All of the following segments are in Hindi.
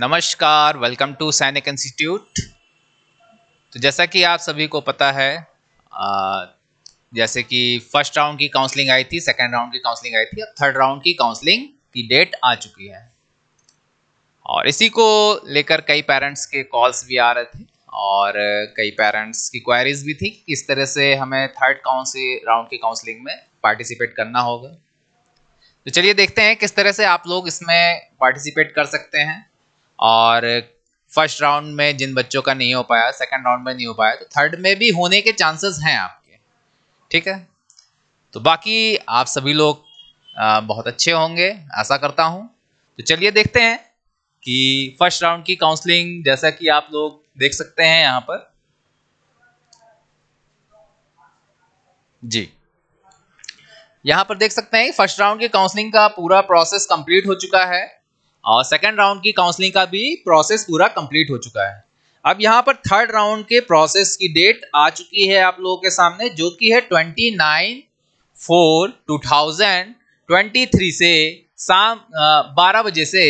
नमस्कार वेलकम टू सैनिक इंस्टीट्यूट तो जैसा कि आप सभी को पता है आ, जैसे कि फर्स्ट राउंड की काउंसलिंग आई थी सेकेंड राउंड की काउंसलिंग आई थी अब थर्ड राउंड की काउंसलिंग की डेट आ चुकी है और इसी को लेकर कई पेरेंट्स के कॉल्स भी आ रहे थे और कई पेरेंट्स की क्वायरीज भी थी किस तरह से हमें थर्ड काउंसिल राउंड की काउंसलिंग में पार्टिसिपेट करना होगा तो चलिए देखते हैं किस तरह से आप लोग इसमें पार्टिसिपेट कर सकते हैं और फर्स्ट राउंड में जिन बच्चों का नहीं हो पाया सेकंड राउंड में नहीं हो पाया तो थर्ड में भी होने के चांसेस हैं आपके ठीक है तो बाकी आप सभी लोग बहुत अच्छे होंगे ऐसा करता हूँ तो चलिए देखते हैं कि फर्स्ट राउंड की काउंसलिंग जैसा कि आप लोग देख सकते हैं यहाँ पर जी यहाँ पर देख सकते हैं फर्स्ट राउंड की काउंसलिंग का पूरा प्रोसेस कंप्लीट हो चुका है और सेकेंड राउंड की काउंसलिंग का भी प्रोसेस पूरा कंप्लीट हो चुका है अब यहाँ पर थर्ड राउंड के प्रोसेस की डेट आ चुकी है आप लोगों के सामने जो कि है twenty nine four two thousand twenty three से शाम बारह बजे से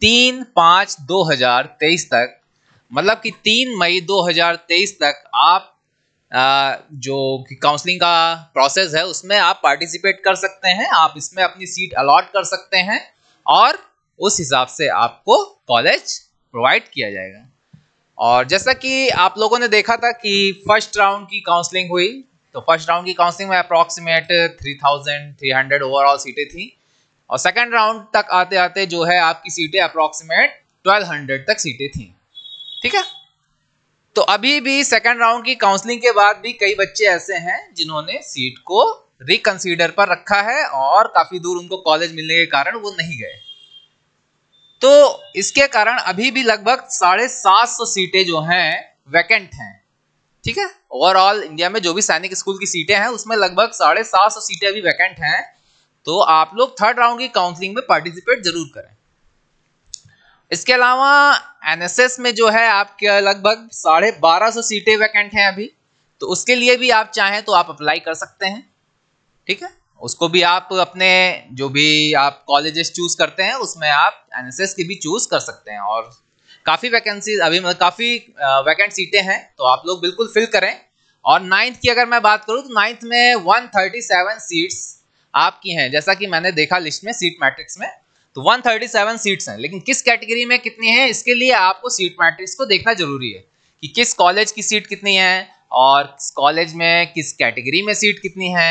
तीन पाँच दो हजार तेईस तक मतलब कि तीन मई दो हजार तेईस तक आप आ, जो काउंसलिंग का प्रोसेस है उसमें आप पार्टिसिपेट कर सकते हैं आप इसमें अपनी सीट अलॉट कर सकते हैं और उस हिसाब से आपको कॉलेज प्रोवाइड किया जाएगा और जैसा कि आप लोगों ने देखा था कि फर्स्ट राउंड की काउंसलिंग हुई तो फर्स्ट राउंड की काउंसलिंग में अप्रॉक्सीमेट 3,300 ओवरऑल सीटें थी और सेकेंड राउंड तक आते आते जो है आपकी सीटें अप्रॉक्सीमेट 1200 तक सीटें थी ठीक है तो अभी भी सेकेंड राउंड की काउंसलिंग के बाद भी कई बच्चे ऐसे हैं जिन्होंने सीट को रिकंसीडर पर रखा है और काफ़ी दूर उनको कॉलेज मिलने के कारण वो नहीं गए तो इसके कारण अभी भी लगभग साढ़े सात सौ सीटें जो हैं वैकेंट हैं ठीक है ओवरऑल इंडिया में जो भी सैनिक स्कूल की सीटें हैं उसमें लगभग साढ़े सात सौ सीटें अभी वैकेंट हैं तो आप लोग थर्ड राउंड की काउंसलिंग में पार्टिसिपेट जरूर करें इसके अलावा एनएसएस में जो है आपके लगभग साढ़े बारह सौ सीटें वैकेंट हैं अभी तो उसके लिए भी आप चाहें तो आप अप्लाई कर सकते हैं ठीक है उसको भी आप अपने जो भी आप कॉलेजेस चूज करते हैं उसमें आप एनएसएस की भी चूज कर सकते हैं और काफ़ी वैकेंसी अभी मतलब काफ़ी वैकेंट सीटें हैं तो आप लोग बिल्कुल फिल करें और नाइन्थ की अगर मैं बात करूँ तो नाइन्थ में वन थर्टी सेवन सीट्स आपकी हैं जैसा कि मैंने देखा लिस्ट में सीट मैट्रिक्स में तो वन थर्टी सेवन सीट्स हैं लेकिन किस कैटेगरी में कितनी है इसके लिए आपको सीट मैट्रिक्स को देखना जरूरी है कि किस कॉलेज की सीट कितनी है और किस कॉलेज में किस कैटेगरी में सीट कितनी है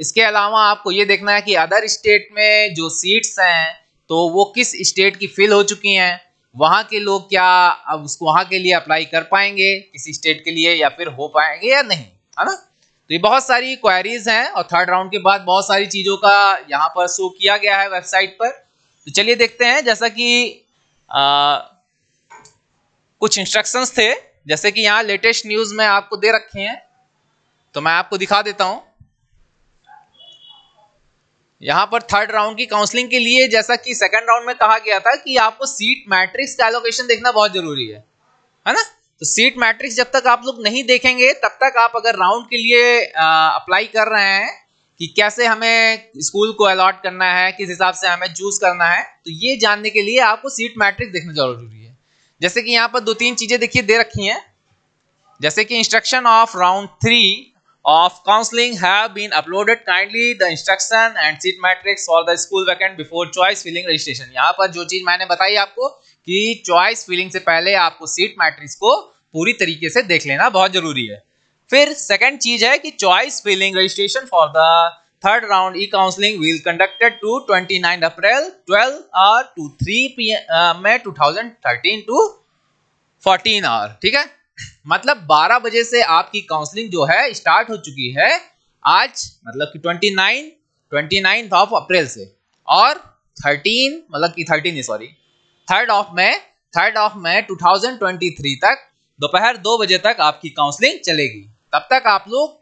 इसके अलावा आपको ये देखना है कि अदर स्टेट में जो सीट्स हैं तो वो किस स्टेट की फिल हो चुकी हैं वहाँ के लोग क्या अब उसको वहाँ के लिए अप्लाई कर पाएंगे किसी स्टेट के लिए या फिर हो पाएंगे या नहीं है ना तो ये बहुत सारी क्वारीज हैं और थर्ड राउंड के बाद बहुत सारी चीज़ों का यहाँ पर शो किया गया है वेबसाइट पर तो चलिए देखते हैं जैसा कि आ, कुछ इंस्ट्रक्शंस थे जैसे कि यहाँ लेटेस्ट न्यूज़ में आपको दे रखे हैं तो मैं आपको दिखा देता हूँ यहां पर थर्ड राउंड की काउंसलिंग के लिए जैसा कि सेकंड राउंड में कहा गया था कि आपको सीट मैट्रिक्स का एलोकेशन देखना बहुत जरूरी है है ना तो सीट मैट्रिक्स जब तक आप लोग नहीं देखेंगे तब तक आप अगर राउंड के लिए अप्लाई कर रहे हैं कि कैसे हमें स्कूल को अलॉट करना है किस हिसाब से हमें चूज करना है तो ये जानने के लिए आपको सीट मैट्रिक्स देखना जरूरी है जैसे कि यहाँ पर दो तीन चीजें देखिए दे रखी हैं जैसे कि instruction of round three of counseling have been uploaded kindly the instruction and seat matrix for the school vacant before choice filling registration यहाँ पर जो चीज मैंने बताई आपको कि चॉइस फिलिंग से पहले आपको सीट मैट्रिक्स को पूरी तरीके से देख लेना बहुत जरूरी है फिर सेकंड चीज है कि choice filling registration for the third round e counselling will conducted to 29 April 12 hour to 3 PM में 2013 टू 14 आवर ठीक है मतलब 12 बजे से आपकी काउंसलिंग जो है स्टार्ट हो चुकी है आज मतलब कि 29 29 ऑफ अप्रैल से और 13 मतलब कि 13 नहीं sorry third of May third of May 2023 तक दोपहर दो बजे तक आपकी काउंसलिंग चलेगी तब तक आप लोग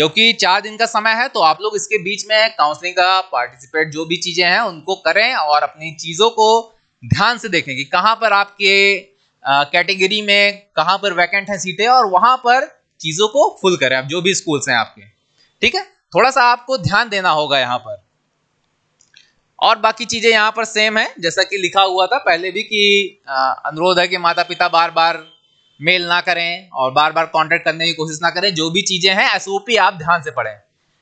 जो कि चार दिन का समय है तो आप लोग इसके बीच में काउंसलिंग का पार्टिसिपेट जो भी चीज़ें हैं उनको करें और अपनी चीज़ों को ध्यान से देखें कि कहाँ पर आपके कैटेगरी में कहाँ पर वैकेंट है सीटें और वहां पर चीजों को फुल करें आप जो भी स्कूल्स हैं आपके ठीक है थोड़ा सा आपको ध्यान देना होगा यहाँ पर और बाकी चीजें यहाँ पर सेम है जैसा कि लिखा हुआ था पहले भी कि अनुरोध है कि माता पिता बार बार मेल ना करें और बार बार कांटेक्ट करने की कोशिश ना करें जो भी चीजें हैं एसओपी आप ध्यान से पढ़ें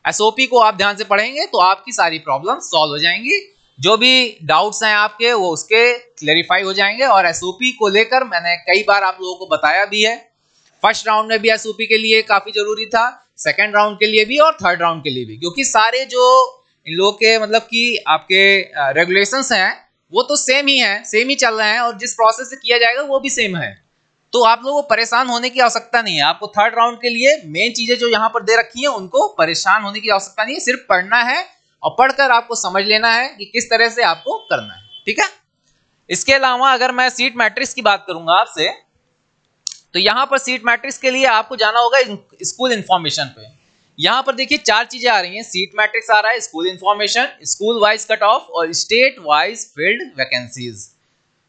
एसओपी को आप ध्यान से पढ़ेंगे तो आपकी सारी प्रॉब्लम सॉल्व हो जाएंगी जो भी डाउट्स हैं आपके वो उसके क्लेरिफाई हो जाएंगे और एसओपी को लेकर मैंने कई बार आप लोगों को बताया भी है फर्स्ट राउंड में भी एसओपी के लिए काफ़ी ज़रूरी था सेकेंड राउंड के लिए भी और थर्ड राउंड के लिए भी क्योंकि सारे जो इन लोगों के मतलब कि आपके रेगुलेशंस हैं वो तो सेम ही है सेम ही चल रहे हैं और जिस प्रोसेस से किया जाएगा वो भी सेम है तो आप लोगों को परेशान होने की आवश्यकता नहीं है आपको थर्ड राउंड के लिए मेन चीजें जो यहाँ पर दे रखी हैं उनको परेशान होने की आवश्यकता नहीं है सिर्फ पढ़ना है और पढ़कर आपको समझ लेना है कि किस तरह से आपको करना है ठीक है इसके अलावा अगर मैं सीट मैट्रिक्स की बात करूंगा आपसे तो यहाँ पर सीट मैट्रिक्स के लिए आपको जाना होगा स्कूल इंफॉर्मेशन पे यहाँ पर देखिए चार चीजें आ रही हैं सीट मैट्रिक्स आ रहा है school information school wise cut off और स्टेट वाइज फील्ड वैकेंसीज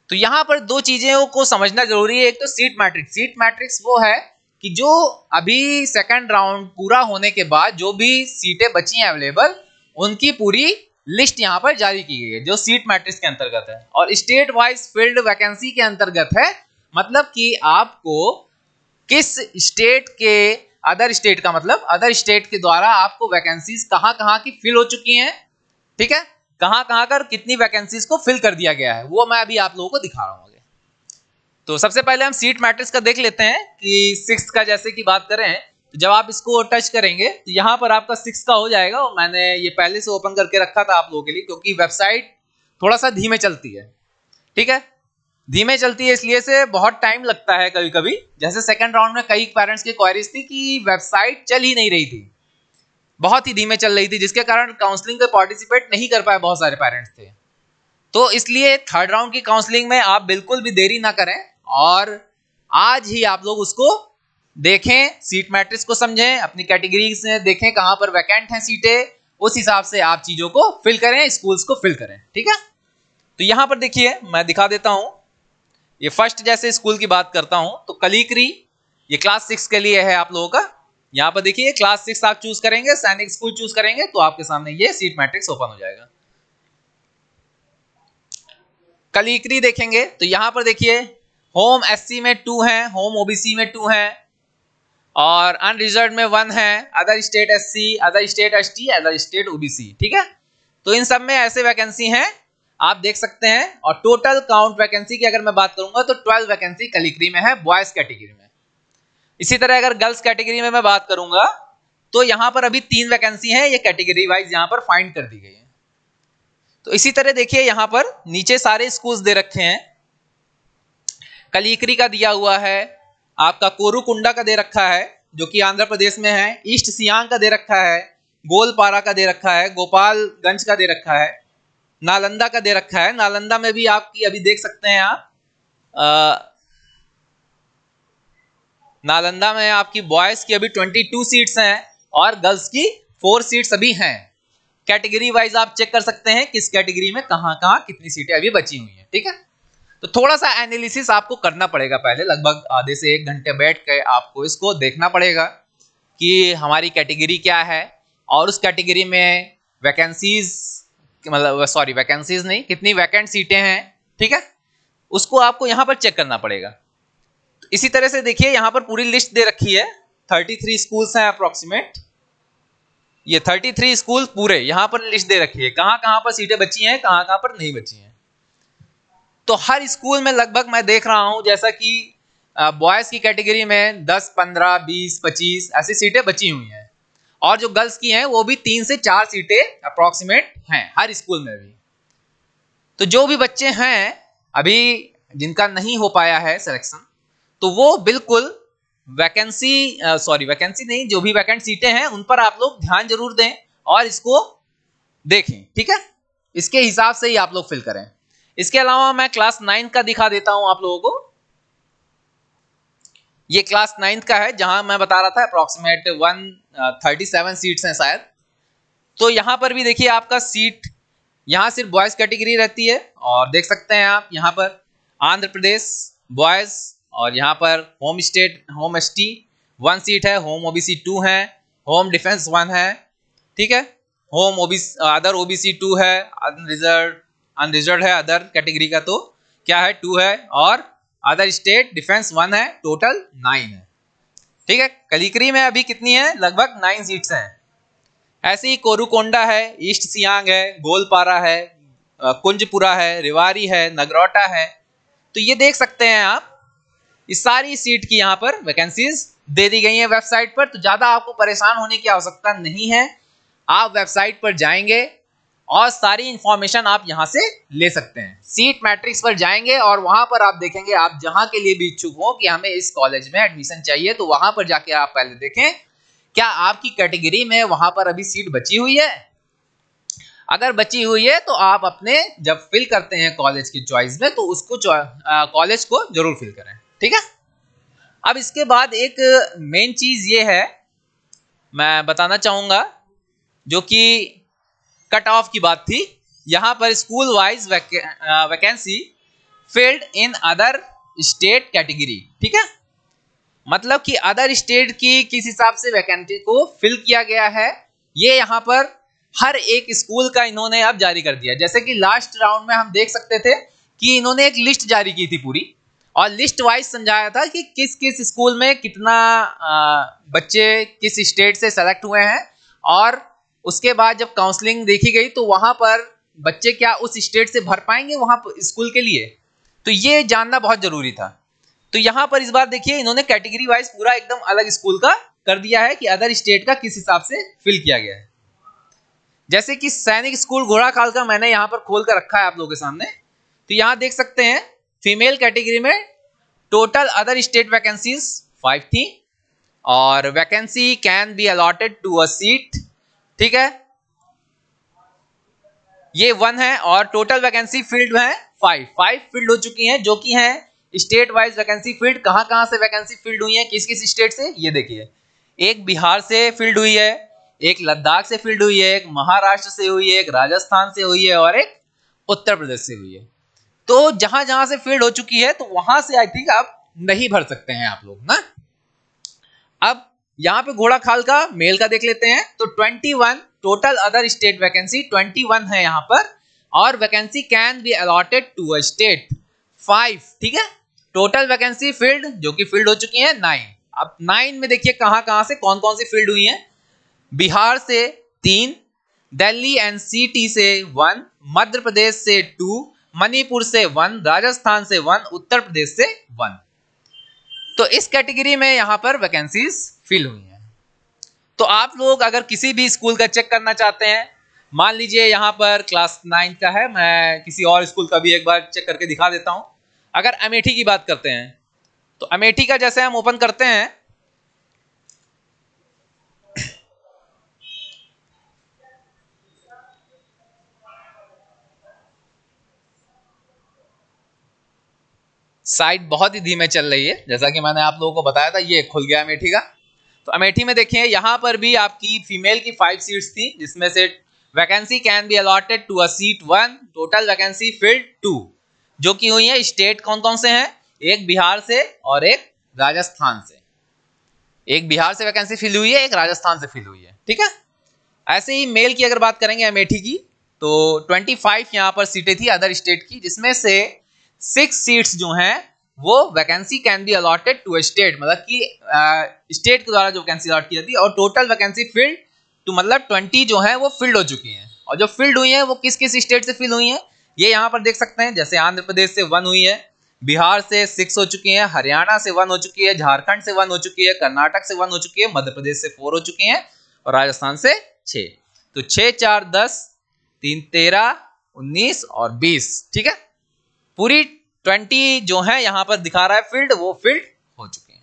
तो यहाँ पर दो चीजें को समझना जरूरी है एक तो सीट मैट्रिक्स सीट मैट्रिक्स वो है कि जो अभी सेकंड राउंड पूरा होने के बाद जो भी सीटें बची हैं अवेलेबल उनकी पूरी लिस्ट यहाँ पर जारी की गई है जो सीट मैट्रिक्स के अंतर्गत है और स्टेट वाइज फील्ड वैकेंसी के अंतर्गत है मतलब कि आपको किस स्टेट के अदर स्टेट का मतलब अदर स्टेट के द्वारा आपको वैकेंसीज कहाँ कहाँ की फिल हो चुकी हैं ठीक है कहाँ कहाँ कर कितनी वैकेंसीज को फिल कर दिया गया है वो मैं अभी आप लोगों को दिखा रहा हूँ तो सबसे पहले हम सीट मैट्रिक्स का देख लेते हैं कि सिक्स का जैसे कि बात करें तो जब आप इसको टच करेंगे तो यहाँ पर आपका सिक्स का हो जाएगा और मैंने ये पहले से ओपन करके रखा था आप लोगों के लिए क्योंकि वेबसाइट थोड़ा सा धीमे चलती है ठीक है धीमे चलती है इसलिए से बहुत टाइम लगता है कभी कभी जैसे सेकंड राउंड में कई पेरेंट्स की क्वारीज थी कि वेबसाइट चल ही नहीं रही थी बहुत ही धीमे चल रही थी जिसके कारण काउंसलिंग पर पार्टिसिपेट नहीं कर पाए बहुत सारे पेरेंट्स थे तो इसलिए थर्ड राउंड की काउंसलिंग में आप बिल्कुल भी देरी ना करें और आज ही आप लोग उसको देखें सीट मैट्रिक्स को समझें अपनी कैटेगरी से देखें कहां पर वैकेंट हैं सीटें उस हिसाब से आप चीजों को फिल करें स्कूल्स को फिल करें ठीक है तो यहां पर देखिए मैं दिखा देता हूं ये फर्स्ट जैसे स्कूल की बात करता हूं तो कलीकरी ये क्लास सिक्स के लिए है आप लोगों का यहां पर देखिए क्लास सिक्स आप चूज करेंगे सैनिक स्कूल चूज करेंगे तो आपके सामने ये सीट मैट्रिक्स ओपन हो जाएगा कलीकरी देखेंगे तो यहां पर देखिए होम एससी में टू है होम ओबीसी में टू है और अनरिजर्व में वन है other state S C other state S T other state OBC ठीक है तो इन सब में ऐसे वैकेंसी हैं आप देख सकते हैं और टोटल काउंट वैकेंसी की अगर मैं बात करूंगा तो ट्वेल्व वैकेंसी कलिक्री में है बॉयज कैटेगरी में इसी तरह अगर गर्ल्स कैटेगरी में मैं बात करूंगा तो यहां पर अभी तीन वैकेंसी है ये कैटेगरी वाइज यहां पर फाइंड कर दी गई है तो इसी तरह देखिए यहां पर नीचे सारे स्कूल्स दे रखे हैं कलिक्री e का दिया हुआ है आपका कोरुकुंडा का दे रखा है जो कि आंध्र प्रदेश में है ईस्ट सियांग का दे रखा है गोलपारा का दे रखा है गोपालगंज का दे रखा है नालंदा का दे रखा है नालंदा में भी आपकी अभी देख सकते हैं आप आ, नालंदा में आपकी बॉयज की अभी 22 सीट्स हैं और गर्ल्स की फोर सीट्स अभी हैं कैटेगरी वाइज आप चेक कर सकते हैं किस कैटेगरी में कहाँ कहाँ कितनी सीटें अभी बची हुई हैं ठीक है तो थोड़ा सा एनालिसिस आपको करना पड़ेगा पहले लगभग आधे से एक घंटे बैठ कर आपको इसको देखना पड़ेगा कि हमारी कैटेगरी क्या है और उस कैटेगरी में वैकेंसीज मतलब सॉरी वैकेंसीज नहीं कितनी वैकेंट सीटें हैं ठीक है उसको आपको यहाँ पर चेक करना पड़ेगा तो इसी तरह से देखिए यहाँ पर पूरी लिस्ट दे रखी है थर्टी थ्री स्कूल्स हैं अप्रोक्सीमेट ये थर्टी थ्री स्कूल पूरे यहाँ पर लिस्ट दे रखी है कहाँ कहाँ पर सीटें बची हैं कहाँ कहाँ पर नहीं बची हैं तो हर स्कूल में लगभग मैं देख रहा हूँ जैसा कि बॉयज़ की कैटेगरी में 10, 15, 20, 25 ऐसी सीटें बची हुई हैं और जो गर्ल्स की हैं वो भी तीन से चार सीटें अप्रॉक्सीमेट हैं हर स्कूल में भी तो जो भी बच्चे हैं अभी जिनका नहीं हो पाया है सिलेक्शन तो वो बिल्कुल वैकेंसी सॉरी वैकेंसी नहीं जो भी वैकेंट सीटें हैं उन पर आप लोग ध्यान जरूर दें और इसको देखें ठीक है इसके हिसाब से ही आप लोग फिल करें इसके अलावा मैं क्लास नाइन्थ का दिखा देता हूं आप लोगों को ये क्लास नाइन्थ का है जहां मैं बता रहा था approximate one thirty seven seat हैं शायद तो यहां पर भी देखिए आपका सीट यहां सिर्फ बॉयज़ कैटेगरी रहती है और देख सकते हैं आप यहां पर आंध्र प्रदेश बॉयज़ और यहाँ पर home state home S T one seat है होम ओबीसी टू है होम डिफेंस वन है ठीक है home OBC other OBC two है रिजर्व अनरिजर्व है अदर कैटेगरी का तो क्या है टू है और अदर स्टेट डिफेंस वन है टोटल नाइन है ठीक है कलिकरी में अभी कितनी है लगभग नाइन सीट्स हैं ऐसे ही कोरुकोंडा है ईस्ट सियांग है गोलपारा है कुंजपुरा है रिवारी है नगरोटा है तो ये देख सकते हैं आप इस सारी सीट की यहाँ पर वैकेंसीज दे दी गई है वेबसाइट पर तो ज़्यादा आपको परेशान होने की आवश्यकता नहीं है आप वेबसाइट पर जाएंगे और सारी इंफॉर्मेशन आप यहाँ से ले सकते हैं सीट मैट्रिक्स पर जाएंगे और वहां पर आप देखेंगे आप जहां के लिए भी इच्छुक हो कि हमें इस कॉलेज में एडमिशन चाहिए तो वहां पर जाके आप पहले देखें क्या आपकी कैटेगरी में वहां पर अभी सीट बची हुई है अगर बची हुई है तो आप अपने जब फिल करते हैं कॉलेज की चॉइस में तो उसको कॉलेज को जरूर फिल करें ठीक है अब इसके बाद एक मेन चीज ये है मैं बताना चाहूंगा जो कि कट ऑफ की बात थी यहां पर school wise vacancy filled in other state category ठीक है मतलब कि अदर स्टेट की किस हिसाब से वैकेंसी को फिल किया गया है ये यहां पर हर एक स्कूल का इन्होंने अब जारी कर दिया जैसे कि लास्ट राउंड में हम देख सकते थे कि इन्होंने एक लिस्ट जारी की थी पूरी और लिस्ट वाइज समझाया था कि किस किस स्कूल में कितना बच्चे किस स्टेट से सेलेक्ट हुए हैं और उसके बाद जब काउंसलिंग देखी गई तो वहाँ पर बच्चे क्या उस स्टेट से भर पाएंगे वहाँ पर स्कूल के लिए तो ये जानना बहुत जरूरी था तो यहाँ पर इस बार देखिए इन्होंने कैटेगरी वाइज पूरा एकदम अलग स्कूल का कर दिया है कि अदर स्टेट का किस हिसाब से फिल किया गया है जैसे कि सैनिक स्कूल घोड़ाखाल का मैंने यहाँ पर खोल कर रखा है आप लोगों के सामने तो यहाँ देख सकते हैं फीमेल कैटेगरी में total other state vacancies five थी और vacancy can be allotted to a seat ठीक है ये वन है और टोटल वैकेंसी फील्ड है फाइव फाइव फील्ड हो चुकी हैं जो कि हैं स्टेट वाइज वैकेंसी फील्ड कहां कहां से वैकेंसी फील्ड हुई है किस किस स्टेट से ये देखिए एक बिहार से फील्ड हुई है एक लद्दाख से फील्ड हुई है एक महाराष्ट्र से हुई है एक राजस्थान से हुई है और एक उत्तर प्रदेश से हुई है तो जहां जहां से फील्ड हो चुकी है तो वहां से आई थिंक आप नहीं भर सकते हैं आप लोग ना अब यहां पे घोड़ा खाल का मेल का देख लेते हैं तो 21 टोटल अदर स्टेट वैकेंसी 21 है यहां पर और vacancy can be allotted to a state five ठीक है टोटल वैकेंसी फील्ड जो कि फील्ड हो चुकी है नाइन अब नाइन में देखिए कहां कहां से कौन कौन सी फील्ड हुई है बिहार से तीन दिल्ली एनसीटी से वन मध्य प्रदेश से टू मणिपुर से वन राजस्थान से वन उत्तर प्रदेश से वन तो इस कैटेगरी में यहां पर वैकेंसीज फिल हुई हैं तो आप लोग अगर किसी भी स्कूल का चेक करना चाहते हैं मान लीजिए यहां पर क्लास नाइन्थ का है मैं किसी और स्कूल का भी एक बार चेक करके दिखा देता हूं अगर अमेठी की बात करते हैं तो अमेठी का जैसे हम ओपन करते हैं साइट बहुत ही धीमे चल रही है जैसा कि मैंने आप लोगों को बताया था ये खुल गया अमेठी का तो अमेठी में देखिए यहाँ पर भी आपकी फीमेल की फाइव सीट्स थी जिसमें से vacancy can be allotted to a seat one total vacancy filled two जो कि हुई है स्टेट कौन कौन से हैं एक बिहार से और एक राजस्थान से एक बिहार से वैकेंसी फिल हुई है एक राजस्थान से फिल हुई है ठीक है ऐसे ही मेल की अगर बात करेंगे अमेठी की तो 25 फाइव यहाँ पर सीटें थी अदर स्टेट की जिसमें से सिक्स सीट्स जो हैं वो vacancy can be allotted to state मतलब कि स्टेट के द्वारा जो वैकेंसी अलॉट की जाती है और टोटल वैकेंसी फिल्ड टू मतलब ट्वेंटी जो है वो फिल्ड हो चुकी हैं और जो फिल्ड हुई हैं वो किस किस स्टेट से फिल्ड हुई हैं ये यहाँ पर देख सकते हैं जैसे आंध्र प्रदेश से वन हुई है बिहार से सिक्स हो चुकी हैं हरियाणा से वन हो चुकी है झारखंड से वन हो चुकी है कर्नाटक से वन हो चुकी है मध्य प्रदेश से फोर हो चुकी हैं और राजस्थान से छः तो छः चार दस तीन तेरह उन्नीस और बीस ठीक है पूरी ट्वेंटी जो है यहां पर दिखा रहा है फील्ड वो फील्ड हो चुके हैं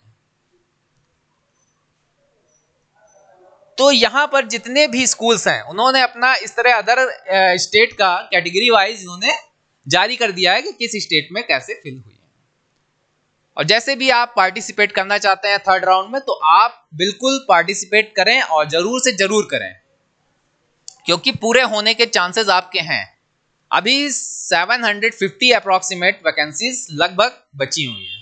तो यहां पर जितने भी स्कूल्स हैं उन्होंने अपना इस तरह अदर स्टेट का कैटेगरी वाइज इन्होंने जारी कर दिया है कि किस स्टेट में कैसे फिल हुई है और जैसे भी आप पार्टिसिपेट करना चाहते हैं थर्ड राउंड में तो आप बिल्कुल पार्टिसिपेट करें और जरूर से जरूर करें क्योंकि पूरे होने के चांसेस आपके हैं अभी 750 अप्रोक्सीमेट वैकेंसीज लगभग बची हुई हैं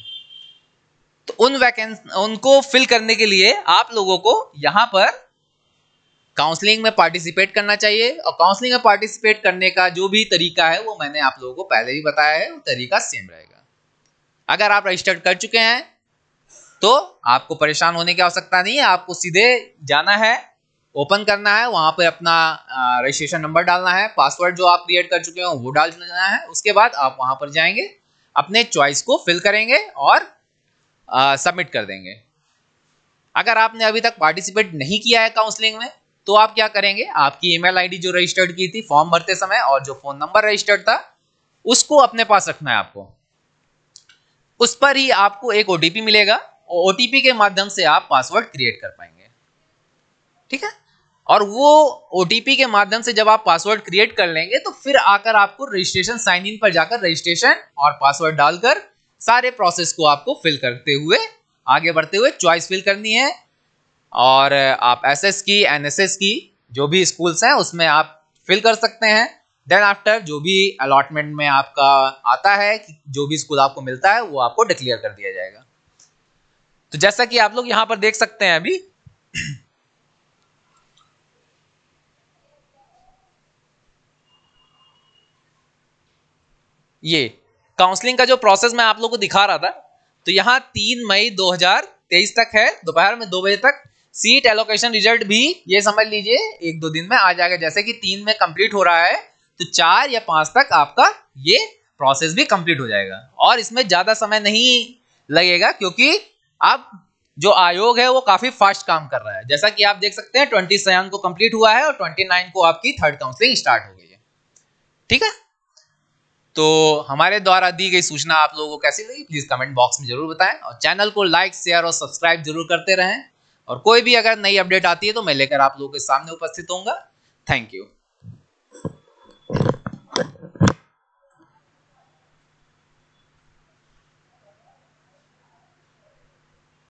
तो उन वैकेंसी उनको फिल करने के लिए आप लोगों को यहाँ पर काउंसलिंग में पार्टिसिपेट करना चाहिए और काउंसलिंग में पार्टिसिपेट करने का जो भी तरीका है वो मैंने आप लोगों को पहले भी बताया है वो तरीका सेम रहेगा अगर आप रजिस्टर्ड कर चुके हैं तो आपको परेशान होने की आवश्यकता नहीं है आपको सीधे जाना है ओपन करना है वहां पर अपना रजिस्ट्रेशन नंबर डालना है पासवर्ड जो आप क्रिएट कर चुके हो वो डाल देना है उसके बाद आप वहां पर जाएंगे अपने चॉइस को फिल करेंगे और सबमिट कर देंगे अगर आपने अभी तक पार्टिसिपेट नहीं किया है काउंसलिंग में तो आप क्या करेंगे आपकी ईमेल आईडी जो रजिस्टर्ड की थी फॉर्म भरते समय और जो फोन नंबर रजिस्टर्ड था उसको अपने पास रखना है आपको उस पर ही आपको एक ओटीपी मिलेगा ओटीपी के माध्यम से आप पासवर्ड क्रिएट कर पाएंगे ठीक है और वो ओ के माध्यम से जब आप पासवर्ड क्रिएट कर लेंगे तो फिर आकर आपको रजिस्ट्रेशन साइन इन पर जाकर रजिस्ट्रेशन और पासवर्ड डालकर सारे प्रोसेस को आपको फिल करते हुए आगे बढ़ते हुए चॉइस फिल करनी है और आप एसएस की एनएसएस की जो भी स्कूल्स हैं उसमें आप फिल कर सकते हैं देन आफ्टर जो भी अलॉटमेंट में आपका आता है जो भी स्कूल आपको मिलता है वो आपको डिक्लेयर कर दिया जाएगा तो जैसा कि आप लोग यहाँ पर देख सकते हैं अभी ये काउंसलिंग का जो प्रोसेस मैं आप लोग को दिखा रहा था तो यहाँ तीन मई 2023 तक है दोपहर में दो बजे तक सीट एलोकेशन रिजल्ट भी ये समझ लीजिए एक दो दिन में आ जाएगा जैसे कि तीन में कंप्लीट हो रहा है तो चार या पांच तक आपका ये प्रोसेस भी कंप्लीट हो जाएगा और इसमें ज्यादा समय नहीं लगेगा क्योंकि आप जो आयोग है वो काफी फास्ट काम कर रहा है जैसा कि आप देख सकते हैं ट्वेंटी सेवन को कंप्लीट हुआ है और ट्वेंटी नाइन को आपकी थर्ड काउंसलिंग स्टार्ट हो गई है ठीक है तो हमारे द्वारा दी गई सूचना आप लोगों को कैसी लगी प्लीज़ कमेंट बॉक्स में जरूर बताएं और चैनल को लाइक शेयर और सब्सक्राइब जरूर करते रहें और कोई भी अगर नई अपडेट आती है तो मैं लेकर आप लोगों के सामने उपस्थित होऊंगा थैंक यू